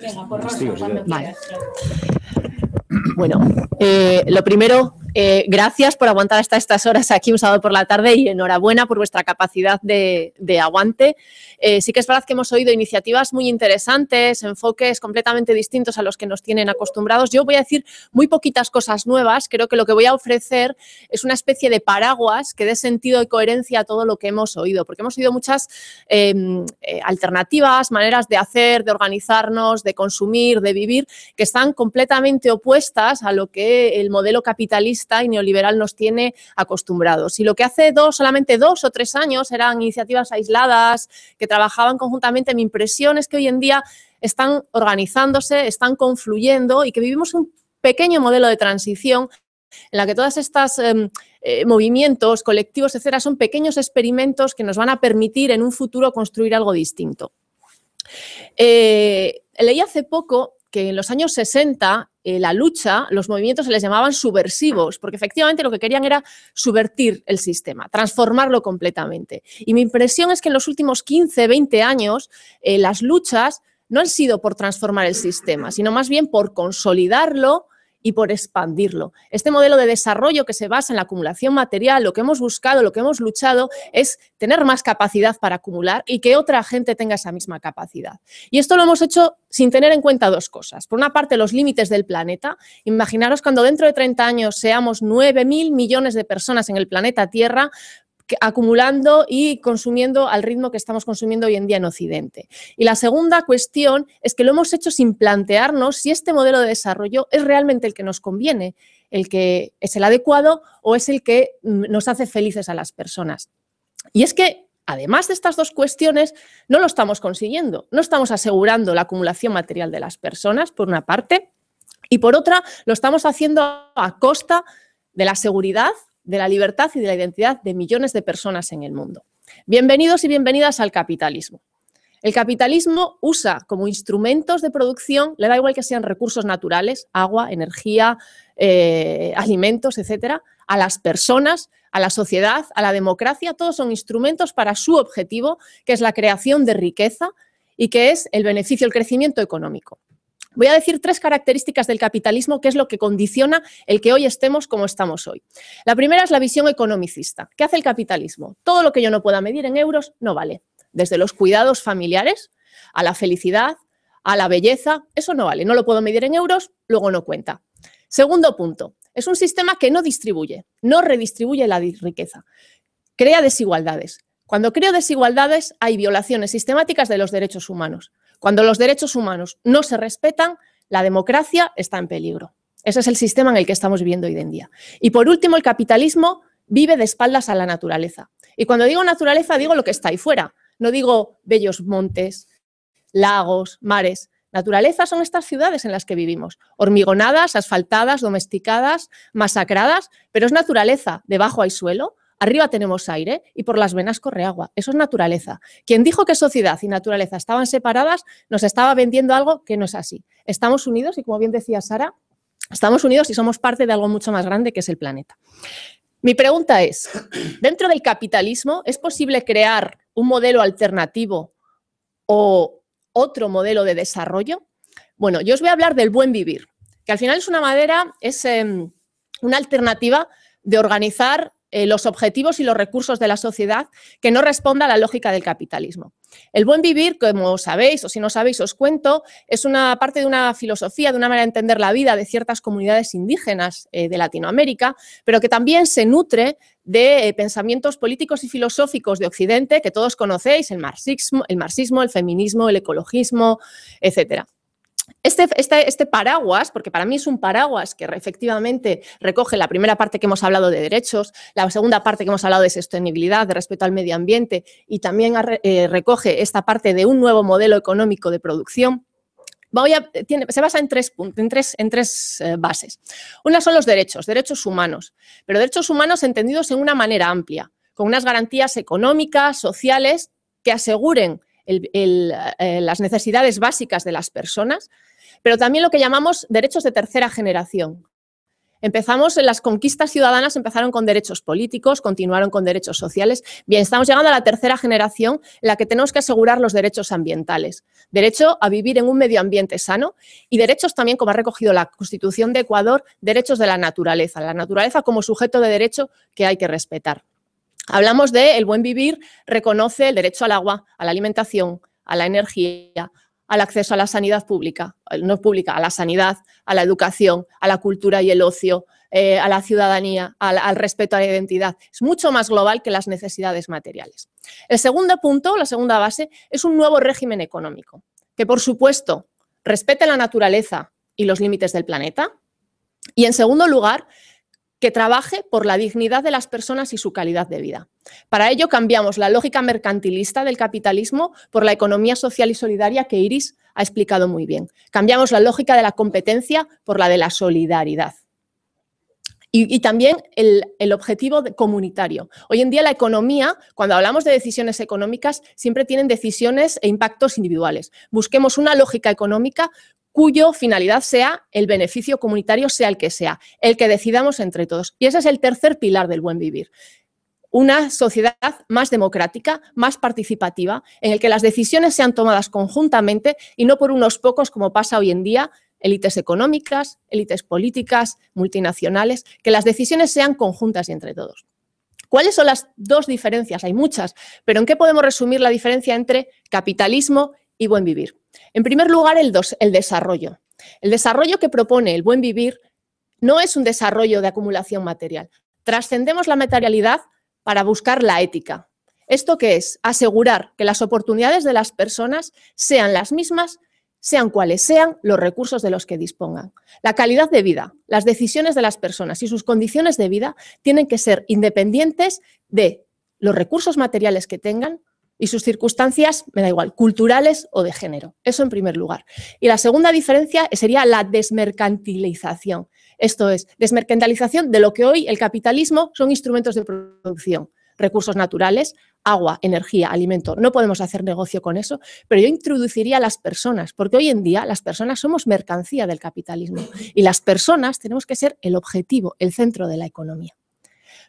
Venga, por favor, cuando vale. Bueno, eh, lo primero, eh, gracias por aguantar hasta estas horas aquí un sábado por la tarde y enhorabuena por vuestra capacidad de, aguante. Eh, sí que es verdad que hemos oído iniciativas muy interesantes, enfoques completamente distintos a los que nos tienen acostumbrados. Yo voy a decir muy poquitas cosas nuevas. Creo que lo que voy a ofrecer es una especie de paraguas que dé sentido y coherencia a todo lo que hemos oído, porque hemos oído muchas em, eh, alternativas, maneras de hacer, de organizarnos, de consumir, de vivir, que están completamente opuestas a lo que el modelo capitalista y neoliberal nos tiene acostumbrados. Y lo que hace dos, solamente dos o tres años eran iniciativas aisladas que trabajaban conjuntamente, mi impresión es que hoy en día están organizándose, están confluyendo y que vivimos un pequeño modelo de transición en la que todas estas em, eh, movimientos, colectivos, etcétera, son pequeños experimentos que nos van a permitir en un futuro construir algo distinto. Eh, leí hace poco que en los años 60 eh, la lucha, los movimientos se les llamaban subversivos, porque efectivamente lo que querían era subvertir el sistema, transformarlo completamente. Y mi impresión es que en los últimos 15, 20 años, eh, las luchas no han sido por transformar el sistema, sino más bien por consolidarlo, y por expandirlo. Este modelo de desarrollo que se basa en la acumulación material, lo que hemos buscado, lo que hemos luchado, es tener más capacidad para acumular y que otra gente tenga esa misma capacidad. Y esto lo hemos hecho sin tener en cuenta dos cosas. Por una parte, los límites del planeta. Imaginaros cuando dentro de 30 años seamos 9.000 millones de personas en el planeta Tierra, acumulando y consumiendo al ritmo que estamos consumiendo hoy en día en Occidente. Y la segunda cuestión es que lo hemos hecho sin plantearnos si este modelo de desarrollo es realmente el que nos conviene, el que es el adecuado o es el que mm, nos hace felices a las personas. Y es que además de estas dos cuestiones, no lo estamos consiguiendo. No estamos asegurando la acumulación material de las personas, por una parte, y por otra, lo estamos haciendo a costa de la seguridad de la libertad y de la identidad de millones de personas en el mundo. Bienvenidos y bienvenidas al capitalismo. El capitalismo usa como instrumentos de producción, le da igual que sean recursos naturales, agua, energía, eh, alimentos, etcétera, a las personas, a la sociedad, a la democracia, todos son instrumentos para su objetivo, que es la creación de riqueza y que es el beneficio, el crecimiento económico. Voy a decir tres características del capitalismo que es lo que condiciona el que hoy estemos como estamos hoy. La primera es la visión economicista. ¿Qué hace el capitalismo? Todo lo que yo no pueda medir en euros no vale. Desde los cuidados familiares a la felicidad, a la belleza, eso no vale. No lo puedo medir en euros, luego no cuenta. Segundo punto, es un sistema que no distribuye, no redistribuye la riqueza. Crea desigualdades. Cuando creo desigualdades hay violaciones sistemáticas de los derechos humanos. Cuando los derechos humanos no se respetan, la democracia está en peligro. Ese es el sistema en el que estamos viviendo hoy en día. Y por último, el capitalismo vive de espaldas a la naturaleza. Y cuando digo naturaleza, digo lo que está ahí fuera. No digo bellos montes, lagos, mares. Naturaleza son estas ciudades en las que vivimos, hormigonadas, asfaltadas, domesticadas, masacradas, pero es naturaleza. Debajo hay suelo, arriba tenemos aire y por las venas corre agua. Eso es naturaleza. Quien dijo que sociedad y naturaleza estaban separadas nos estaba vendiendo algo que no es así. Estamos unidos y como bien decía Sara, estamos unidos y somos parte de algo mucho más grande que es el planeta. Mi pregunta es, dentro del capitalismo, ¿es posible crear un modelo alternativo o otro modelo de desarrollo? Bueno, yo os voy a hablar del buen vivir, que al final es una madera, es em, una alternativa de organizar eh, los objetivos y los recursos de la sociedad que no responda a la lógica del capitalismo. El buen vivir, como sabéis, o si no sabéis, os cuento, es una parte de una filosofía, de una manera de entender la vida de ciertas comunidades indígenas eh, de Latinoamérica, pero que también se nutre de eh, pensamientos políticos y filosóficos de Occidente que todos conocéis, el marxismo, el, marxismo, el feminismo, el ecologismo, etcétera. Este, este, este, paraguas, porque para mí es un paraguas que efectivamente recoge la primera parte que hemos hablado de derechos, la segunda parte que hemos hablado de sostenibilidad, de respeto al medio ambiente y también eh, recoge esta parte de un nuevo modelo económico de producción. Eh, se basa en tres, en tres, eh, bases. Una son los derechos, derechos humanos, pero derechos humanos entendidos en una manera amplia, con unas garantías económicas, sociales, que aseguren las necesidades básicas de las personas, pero también lo que llamamos derechos de tercera generación. Empezamos, en las conquistas ciudadanas empezaron con derechos políticos, continuaron con derechos sociales. Bien, estamos llegando a la tercera generación en la que tenemos que asegurar los derechos ambientales. Derecho a vivir en un medio ambiente sano y derechos también, como ha recogido la Constitución de Ecuador, derechos de la naturaleza. La naturaleza como sujeto de derecho que hay que respetar. Hablamos de el buen vivir, reconoce el derecho al agua, a la alimentación, a la energía, al acceso a la sanidad pública, no pública, a la sanidad, a la educación, a la cultura y el ocio, eh, a la ciudadanía, al, respeto a la identidad. Es mucho más global que las necesidades materiales. El segundo punto, la segunda base, es un nuevo régimen económico, que por supuesto respete la naturaleza y los límites del planeta. Y en segundo lugar, que trabaje por la dignidad de las personas y su calidad de vida. Para ello cambiamos la lógica mercantilista del capitalismo por la economía social y solidaria que Iris ha explicado muy bien. Cambiamos la lógica de la competencia por la de la solidaridad. Y, también el, el, objetivo comunitario. Hoy en día la economía, cuando hablamos de decisiones económicas, siempre tienen decisiones e impactos individuales. Busquemos una lógica económica cuyo finalidad sea el beneficio comunitario, sea el que sea, el que decidamos entre todos. Y ese es el tercer pilar del buen vivir una sociedad más democrática, más participativa, en el que las decisiones sean tomadas conjuntamente y no por unos pocos como pasa hoy en día, élites económicas, élites políticas, multinacionales, que las decisiones sean conjuntas y entre todos. ¿Cuáles son las dos diferencias? Hay muchas, pero ¿en qué podemos resumir la diferencia entre capitalismo y buen vivir? En primer lugar, el, el desarrollo. El desarrollo que propone el buen vivir no es un desarrollo de acumulación material. Trascendemos la materialidad para buscar la ética. ¿Esto qué es? Asegurar que las oportunidades de las personas sean las mismas, sean cuales sean los recursos de los que dispongan. La calidad de vida, las decisiones de las personas y sus condiciones de vida tienen que ser independientes de los recursos materiales que tengan y sus circunstancias, me da igual, culturales o de género. Eso en primer lugar. Y la segunda diferencia sería la desmercantilización. Esto es, desmercantilización de lo que hoy el capitalismo son instrumentos de producción, recursos naturales, agua, energía, alimento. No podemos hacer negocio con eso, pero yo introduciría a las personas, porque hoy en día las personas somos mercancía del capitalismo y las personas tenemos que ser el objetivo, el centro de la economía.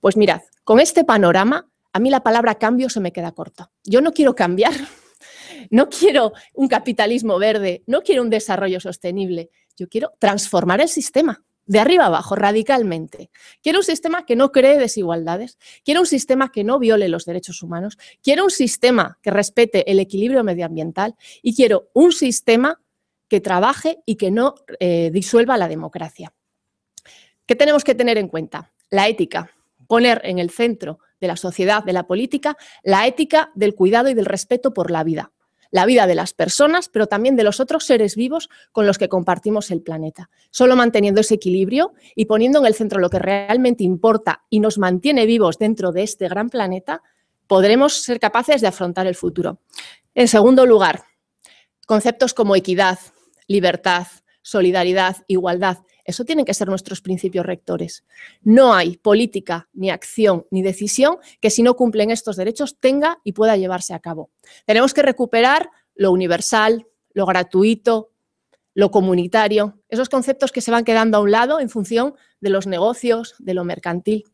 Pues mirad, con este panorama, a mí la palabra cambio se me queda corta. Yo no quiero cambiar, no quiero un capitalismo verde, no quiero un desarrollo sostenible, yo quiero transformar el sistema de arriba abajo, radicalmente. Quiero un sistema que no cree desigualdades, quiero un sistema que no viole los derechos humanos, quiero un sistema que respete el equilibrio medioambiental y quiero un sistema que trabaje y que no eh, disuelva la democracia. ¿Qué tenemos que tener en cuenta? La ética, poner en el centro de la sociedad, de la política, la ética del cuidado y del respeto por la vida la vida de las personas, pero también de los otros seres vivos con los que compartimos el planeta. Solo manteniendo ese equilibrio y poniendo en el centro lo que realmente importa y nos mantiene vivos dentro de este gran planeta, podremos ser capaces de afrontar el futuro. En segundo lugar, conceptos como equidad, libertad, solidaridad, igualdad, eso tienen que ser nuestros principios rectores. No hay política, ni acción, ni decisión que si no cumplen estos derechos tenga y pueda llevarse a cabo. Tenemos que recuperar lo universal, lo gratuito, lo comunitario, esos conceptos que se van quedando a un lado en función de los negocios, de lo mercantil.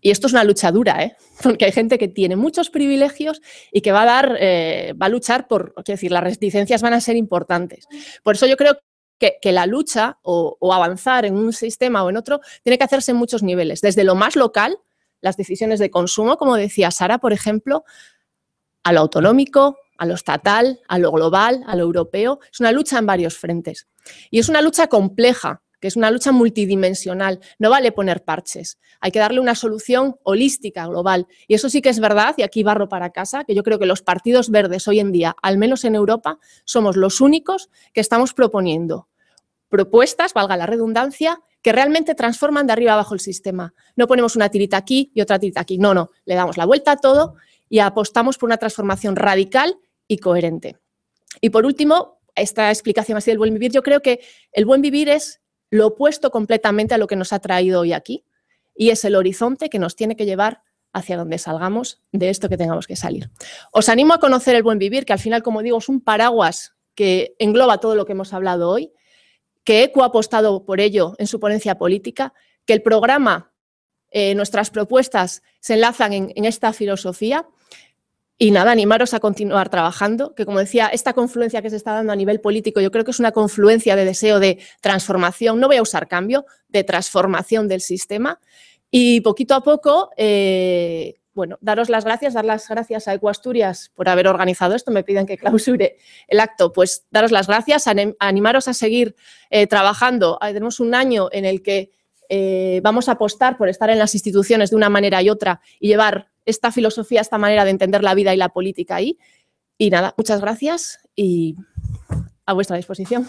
Y esto es una lucha dura, ¿eh? porque hay gente que tiene muchos privilegios y que va a dar, eh, va a luchar por, quiero decir, las reticencias van a ser importantes. Por eso yo creo que que, la lucha o, o, avanzar en un sistema o en otro tiene que hacerse en muchos niveles, desde lo más local, las decisiones de consumo, como decía Sara, por ejemplo, a lo autonómico, a lo estatal, a lo global, a lo europeo. Es una lucha en varios frentes. Y es una lucha compleja, que es una lucha multidimensional. No vale poner parches, hay que darle una solución holística, global. Y eso sí que es verdad, y aquí barro para casa, que yo creo que los partidos verdes hoy en día, al menos en Europa, somos los únicos que estamos proponiendo propuestas, valga la redundancia, que realmente transforman de arriba abajo el sistema. No ponemos una tirita aquí y otra tirita aquí. No, no, le damos la vuelta a todo y apostamos por una transformación radical y coherente. Y por último, esta explicación así del buen vivir, yo creo que el buen vivir es lo opuesto completamente a lo que nos ha traído hoy aquí y es el horizonte que nos tiene que llevar hacia donde salgamos de esto que tengamos que salir. Os animo a conocer el buen vivir, que al final, como digo, es un paraguas que engloba todo lo que hemos hablado hoy que ECO ha apostado por ello en su ponencia política, que el programa, eh, nuestras propuestas se enlazan en, esta filosofía y nada, animaros a continuar trabajando, que como decía, esta confluencia que se está dando a nivel político, yo creo que es una confluencia de deseo de transformación, no voy a usar cambio, de transformación del sistema, y poquito a poco eh, bueno, daros las gracias, dar las gracias a Ecuasturias por haber organizado esto, me piden que clausure el acto, pues daros las gracias, animaros a seguir eh, trabajando. Tenemos un año en el que eh, vamos a apostar por estar en las instituciones de una manera y otra y llevar esta filosofía, esta manera de entender la vida y la política ahí. Y nada, muchas gracias y a vuestra disposición.